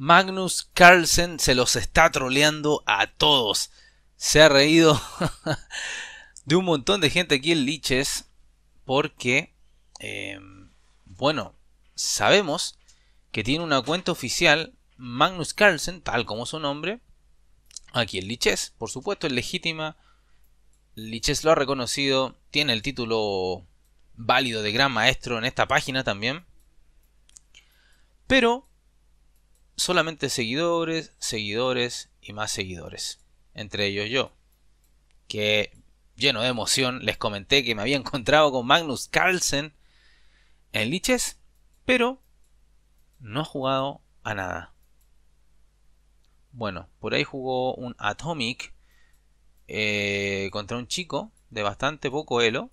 Magnus Carlsen se los está troleando a todos. Se ha reído de un montón de gente aquí en Liches. Porque, em, bueno, sabemos que tiene una cuenta oficial Magnus Carlsen, tal como su nombre, aquí en Liches. Por supuesto, es legítima. Liches lo ha reconocido. Tiene el título válido de gran maestro en esta página también. Pero solamente seguidores, seguidores y más seguidores. Entre ellos yo, que lleno de emoción les comenté que me había encontrado con Magnus Carlsen en Liches, pero no ha jugado a nada. Bueno, por ahí jugó un Atomic eh, contra un chico de bastante poco elo.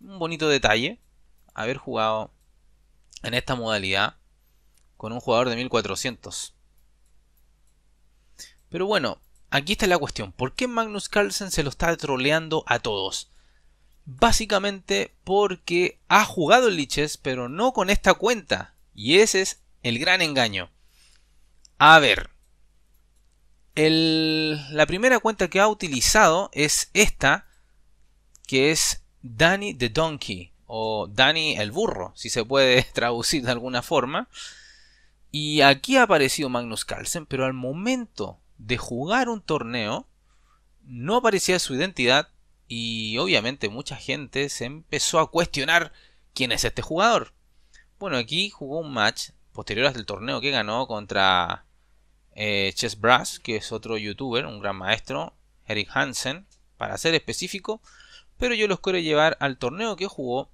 Un bonito detalle haber jugado en esta modalidad con un jugador de 1400. Pero bueno, aquí está la cuestión. ¿Por qué Magnus Carlsen se lo está troleando a todos? Básicamente porque ha jugado el Liches, pero no con esta cuenta. Y ese es el gran engaño. A ver. la primera cuenta que ha utilizado es esta, que es Danny the Donkey, o Danny el burro, si se puede traducir de alguna forma. Y aquí ha aparecido Magnus Carlsen, pero al momento de jugar un torneo, no aparecía su identidad y obviamente mucha gente se empezó a cuestionar quién es este jugador. Bueno, aquí jugó un match posterior al torneo que ganó contra eh, Chess Brass, que es otro youtuber, un gran maestro, Eric Hansen, para ser específico, pero yo los quiero llevar al torneo que jugó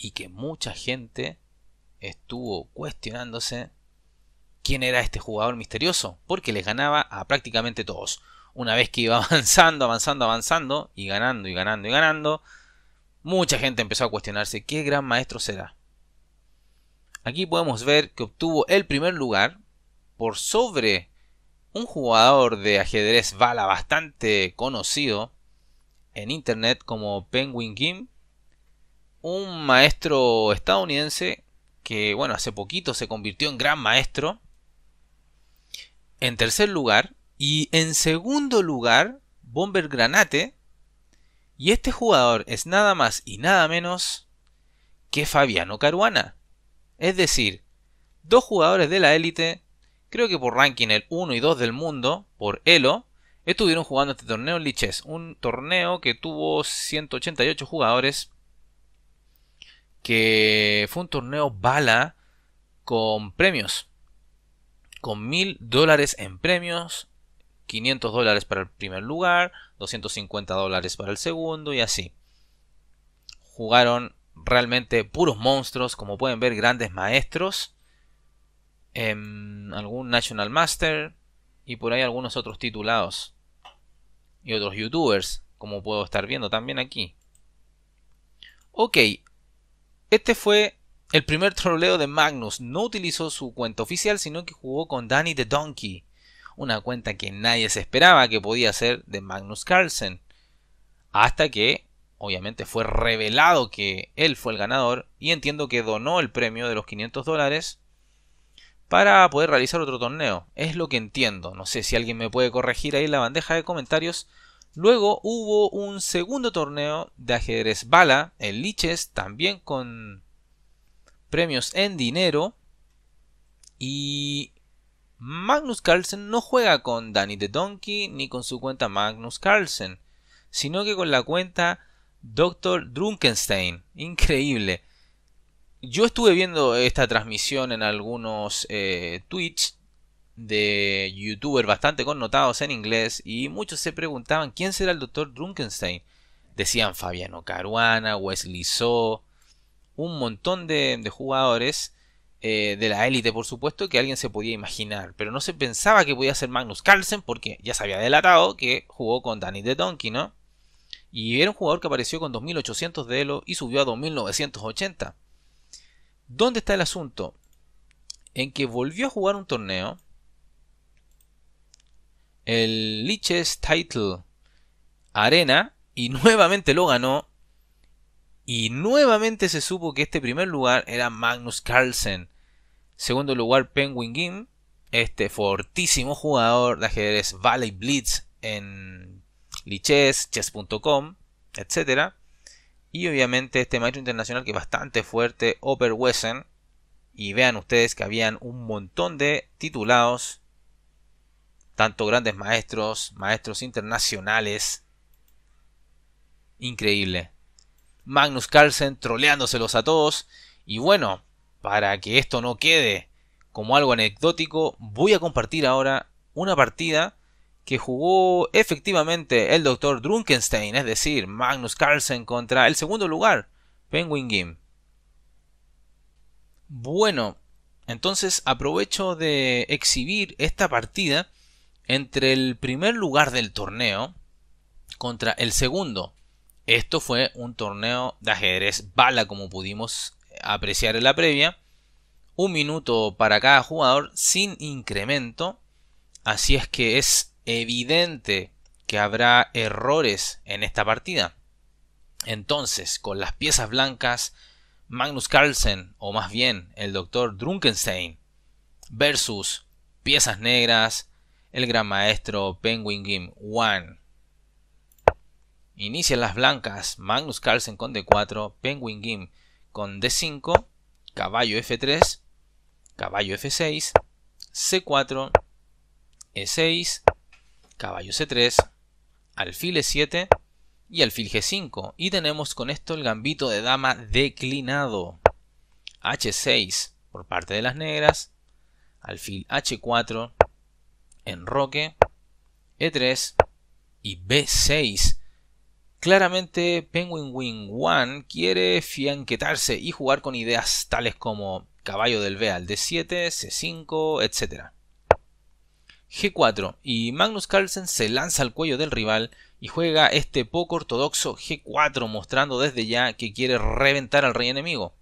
y que mucha gente estuvo cuestionándose quién era este jugador misterioso, porque les ganaba a prácticamente todos. Una vez que iba avanzando, avanzando, avanzando, y ganando, y ganando, y ganando, mucha gente empezó a cuestionarse qué gran maestro será. Aquí podemos ver que obtuvo el primer lugar por sobre un jugador de ajedrez bala bastante conocido en internet como Penguin Kim, un maestro estadounidense que bueno, hace poquito se convirtió en gran maestro en tercer lugar. Y en segundo lugar, Bomber Granate. Y este jugador es nada más y nada menos que Fabiano Caruana. Es decir, dos jugadores de la élite, creo que por ranking el 1 y 2 del mundo, por Elo, estuvieron jugando este torneo en Liches. Un torneo que tuvo 188 jugadores, que fue un torneo bala con premios con 1000 dólares en premios, 500 dólares para el primer lugar, 250 dólares para el segundo y así. Jugaron realmente puros monstruos, como pueden ver, grandes maestros, en em, algún National Master y por ahí algunos otros titulados y otros youtubers, como puedo estar viendo también aquí. Ok, este fue el primer troleo de Magnus no utilizó su cuenta oficial, sino que jugó con Danny the Donkey, una cuenta que nadie se esperaba que podía ser de Magnus Carlsen. Hasta que, obviamente, fue revelado que él fue el ganador y entiendo que donó el premio de los 500 dólares para poder realizar otro torneo. Es lo que entiendo. No sé si alguien me puede corregir ahí en la bandeja de comentarios. Luego hubo un segundo torneo de ajedrez bala en Liches, también con premios en dinero. Y Magnus Carlsen no juega con Danny the Donkey ni con su cuenta Magnus Carlsen, sino que con la cuenta Dr. Drunkenstein. Increíble. Yo estuve viendo esta transmisión en algunos eh, tweets de youtubers bastante connotados en inglés y muchos se preguntaban quién será el Dr. Drunkenstein. Decían Fabiano Caruana, Wesley So, un montón de, jugadores eh, de la élite, por supuesto, que alguien se podía imaginar. Pero no se pensaba que podía ser Magnus Carlsen porque ya se había delatado que jugó con Danny de Donkey, ¿no? Y era un jugador que apareció con 2800 de Elo y subió a 2980. ¿Dónde está el asunto? En que volvió a jugar un torneo. El Liches Title Arena. Y nuevamente lo ganó. Y nuevamente se supo que este primer lugar era Magnus Carlsen. Segundo lugar, Penguin Game, este fortísimo jugador de ajedrez Valley Blitz en Lichess, chess.com, etc. Y obviamente este maestro internacional que es bastante fuerte, Oberwesen. Y vean ustedes que habían un montón de titulados, tanto grandes maestros, maestros internacionales. Increíble. Magnus Carlsen troleándoselos a todos. Y bueno, para que esto no quede como algo anecdótico, voy a compartir ahora una partida que jugó efectivamente el doctor Drunkenstein, es decir, Magnus Carlsen contra el segundo lugar, Penguin Game. Bueno, entonces aprovecho de exhibir esta partida entre el primer lugar del torneo contra el segundo, esto fue un torneo de ajedrez bala como pudimos apreciar en la previa. Un minuto para cada jugador sin incremento. Así es que es evidente que habrá errores en esta partida. Entonces, con las piezas blancas, Magnus Carlsen, o más bien el doctor Drunkenstein, versus piezas negras, el gran maestro Penguin Game One. Inician las blancas Magnus Carlsen con D4, Penguin Gim con D5, caballo F3, caballo F6, C4, E6, caballo C3, alfil E7 y alfil G5. Y tenemos con esto el gambito de dama declinado. H6 por parte de las negras, alfil H4, enroque, E3 y B6 Claramente Penguin Wing 1 quiere fianquetarse y jugar con ideas tales como caballo del B al D7, C5, etc. G4 y Magnus Carlsen se lanza al cuello del rival y juega este poco ortodoxo G4 mostrando desde ya que quiere reventar al rey enemigo,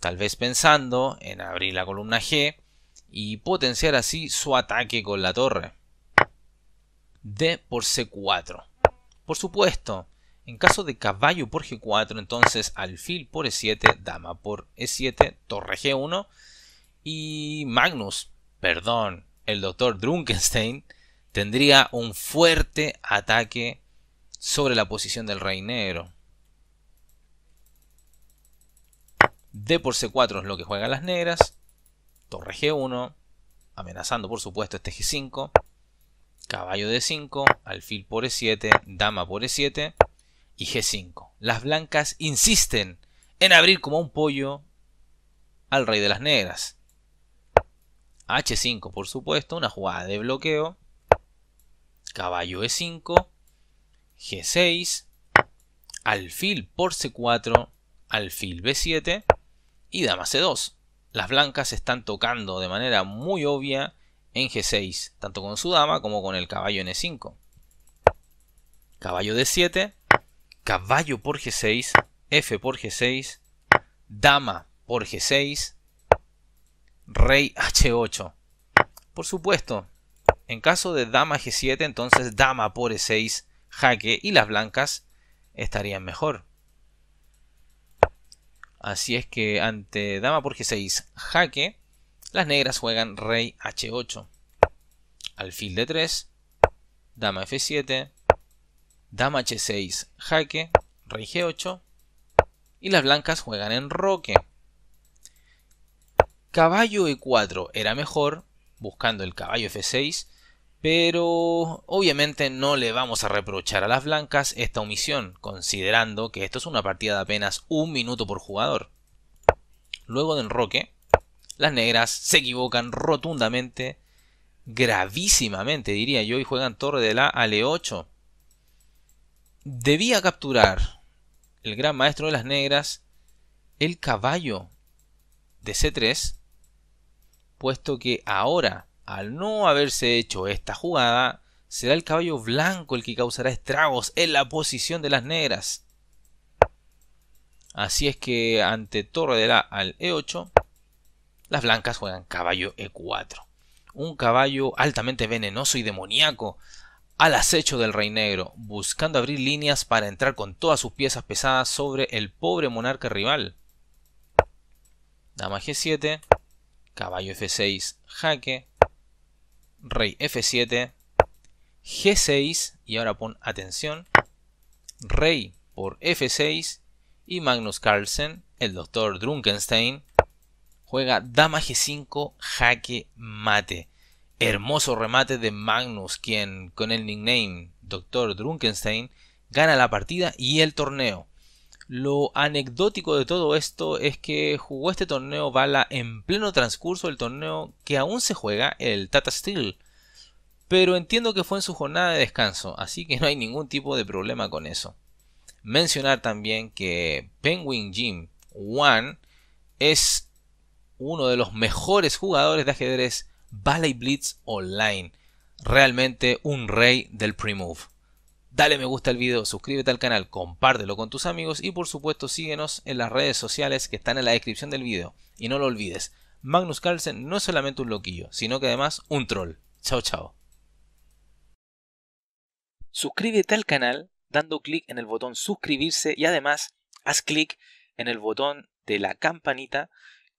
tal vez pensando en abrir la columna G y potenciar así su ataque con la torre. D por C4. Por supuesto, en caso de caballo por G4, entonces alfil por E7, dama por E7, torre G1 y Magnus, perdón, el doctor Drunkenstein tendría un fuerte ataque sobre la posición del rey negro. D por C4 es lo que juegan las negras. Torre G1, amenazando por supuesto este G5. Caballo D5, alfil por E7, dama por E7 y G5. Las blancas insisten en abrir como un pollo al rey de las negras. H5, por supuesto, una jugada de bloqueo. Caballo E5, G6, alfil por C4, alfil B7 y dama C2. Las blancas están tocando de manera muy obvia en G6, tanto con su dama como con el caballo en E5. Caballo D7, caballo por G6, F por G6, dama por G6, rey H8. Por supuesto, en caso de dama G7, entonces dama por E6, jaque y las blancas estarían mejor. Así es que ante dama por G6, jaque, las negras juegan rey H8. Alfil de 3 dama F7, Dama H6, jaque, rey G8. Y las blancas juegan en roque. Caballo E4 era mejor, buscando el caballo F6. Pero obviamente no le vamos a reprochar a las blancas esta omisión, considerando que esto es una partida de apenas un minuto por jugador. Luego de enroque, las negras se equivocan rotundamente, gravísimamente diría yo, y juegan torre de la a e 8 Debía capturar el gran maestro de las negras el caballo de C3, puesto que ahora, al no haberse hecho esta jugada, será el caballo blanco el que causará estragos en la posición de las negras. Así es que ante torre de la al E8, las blancas juegan caballo E4. Un caballo altamente venenoso y demoníaco, al acecho del Rey Negro, buscando abrir líneas para entrar con todas sus piezas pesadas sobre el pobre monarca rival. Dama G7, caballo F6, jaque, rey F7, G6, y ahora pon atención, rey por F6, y Magnus Carlsen, el doctor Drunkenstein, juega dama G5, jaque mate. Hermoso remate de Magnus, quien con el nickname Dr. Drunkenstein gana la partida y el torneo. Lo anecdótico de todo esto es que jugó este torneo Bala en pleno transcurso del torneo que aún se juega, el Tata Steel. Pero entiendo que fue en su jornada de descanso, así que no hay ningún tipo de problema con eso. Mencionar también que Penguin Jim One es uno de los mejores jugadores de ajedrez Ballet Blitz Online. Realmente un rey del pre Dale me gusta al video, suscríbete al canal, compártelo con tus amigos y por supuesto síguenos en las redes sociales que están en la descripción del video. Y no lo olvides, Magnus Carlsen no es solamente un loquillo, sino que además un troll. Chao chao. Suscríbete al canal dando clic en el botón suscribirse y además haz clic en el botón de la campanita